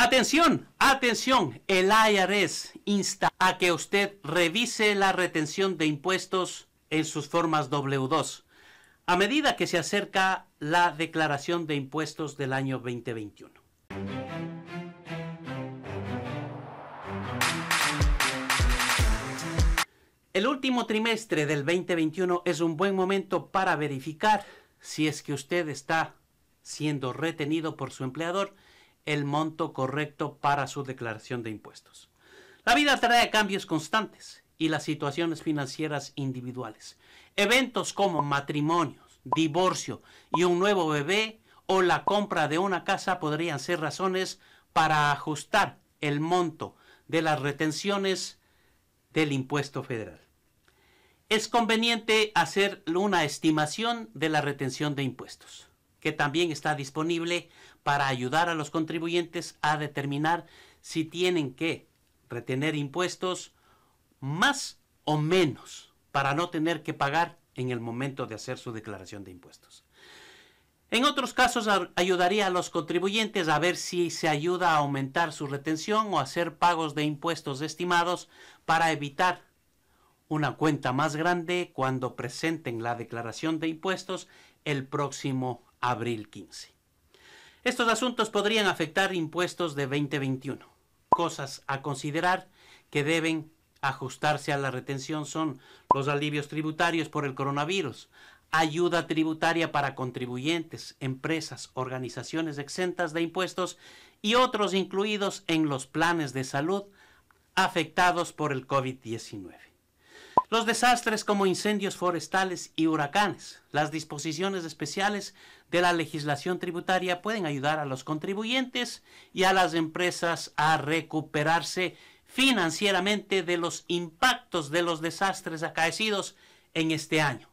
Atención, atención, el IRS insta a que usted revise la retención de impuestos en sus formas W2 a medida que se acerca la declaración de impuestos del año 2021. El último trimestre del 2021 es un buen momento para verificar si es que usted está siendo retenido por su empleador el monto correcto para su declaración de impuestos. La vida trae cambios constantes y las situaciones financieras individuales. Eventos como matrimonios, divorcio y un nuevo bebé o la compra de una casa podrían ser razones para ajustar el monto de las retenciones del impuesto federal. Es conveniente hacer una estimación de la retención de impuestos también está disponible para ayudar a los contribuyentes a determinar si tienen que retener impuestos más o menos para no tener que pagar en el momento de hacer su declaración de impuestos. En otros casos ayudaría a los contribuyentes a ver si se ayuda a aumentar su retención o hacer pagos de impuestos estimados para evitar una cuenta más grande cuando presenten la declaración de impuestos el próximo abril 15. Estos asuntos podrían afectar impuestos de 2021. Cosas a considerar que deben ajustarse a la retención son los alivios tributarios por el coronavirus, ayuda tributaria para contribuyentes, empresas, organizaciones exentas de impuestos y otros incluidos en los planes de salud afectados por el COVID-19 los desastres como incendios forestales y huracanes. Las disposiciones especiales de la legislación tributaria pueden ayudar a los contribuyentes y a las empresas a recuperarse financieramente de los impactos de los desastres acaecidos en este año,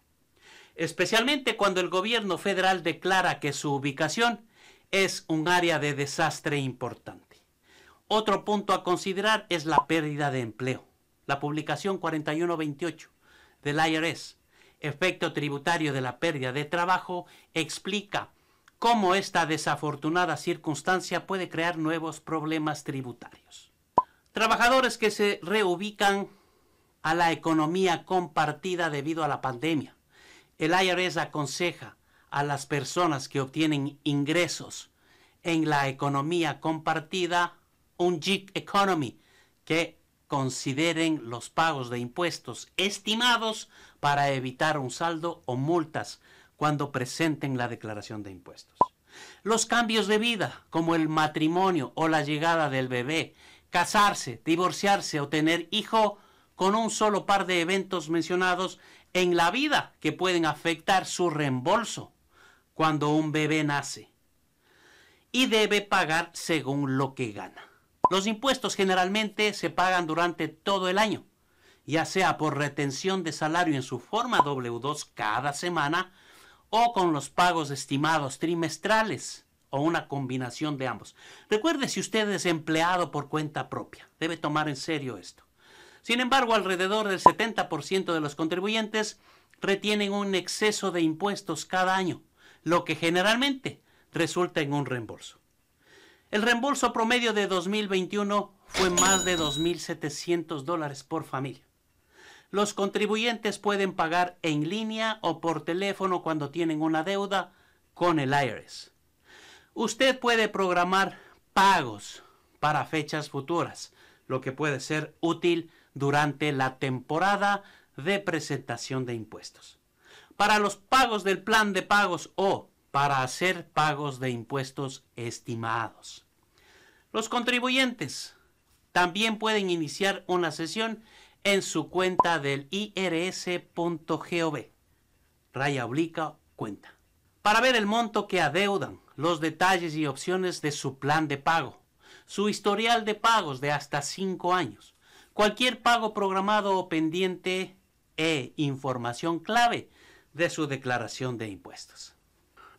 especialmente cuando el gobierno federal declara que su ubicación es un área de desastre importante. Otro punto a considerar es la pérdida de empleo la publicación 4128 del IRS, efecto tributario de la pérdida de trabajo, explica cómo esta desafortunada circunstancia puede crear nuevos problemas tributarios. Trabajadores que se reubican a la economía compartida debido a la pandemia. El IRS aconseja a las personas que obtienen ingresos en la economía compartida un gig economy, que consideren los pagos de impuestos estimados para evitar un saldo o multas cuando presenten la declaración de impuestos. Los cambios de vida, como el matrimonio o la llegada del bebé, casarse, divorciarse o tener hijo, con un solo par de eventos mencionados en la vida que pueden afectar su reembolso cuando un bebé nace. Y debe pagar según lo que gana. Los impuestos generalmente se pagan durante todo el año, ya sea por retención de salario en su forma W2 cada semana o con los pagos estimados trimestrales o una combinación de ambos. Recuerde si usted es empleado por cuenta propia, debe tomar en serio esto. Sin embargo, alrededor del 70% de los contribuyentes retienen un exceso de impuestos cada año, lo que generalmente resulta en un reembolso. El reembolso promedio de 2021 fue más de 2.700 dólares por familia. Los contribuyentes pueden pagar en línea o por teléfono cuando tienen una deuda con el IRS. Usted puede programar pagos para fechas futuras, lo que puede ser útil durante la temporada de presentación de impuestos. Para los pagos del plan de pagos o para hacer pagos de impuestos estimados. Los contribuyentes también pueden iniciar una sesión en su cuenta del irs.gov, raya oblica cuenta, para ver el monto que adeudan, los detalles y opciones de su plan de pago, su historial de pagos de hasta 5 años, cualquier pago programado o pendiente e información clave de su declaración de impuestos.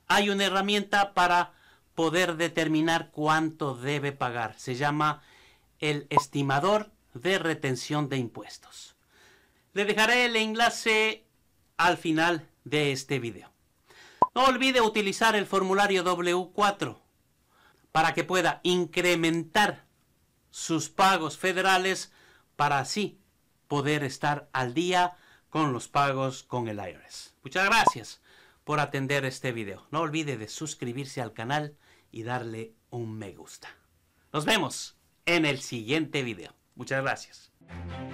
Hay una herramienta para poder determinar cuánto debe pagar. Se llama el estimador de retención de impuestos. Le dejaré el enlace al final de este video. No olvide utilizar el formulario W4 para que pueda incrementar sus pagos federales para así poder estar al día con los pagos con el IRS. Muchas gracias por atender este video. No olvide de suscribirse al canal y darle un me gusta. Nos vemos en el siguiente video. Muchas gracias.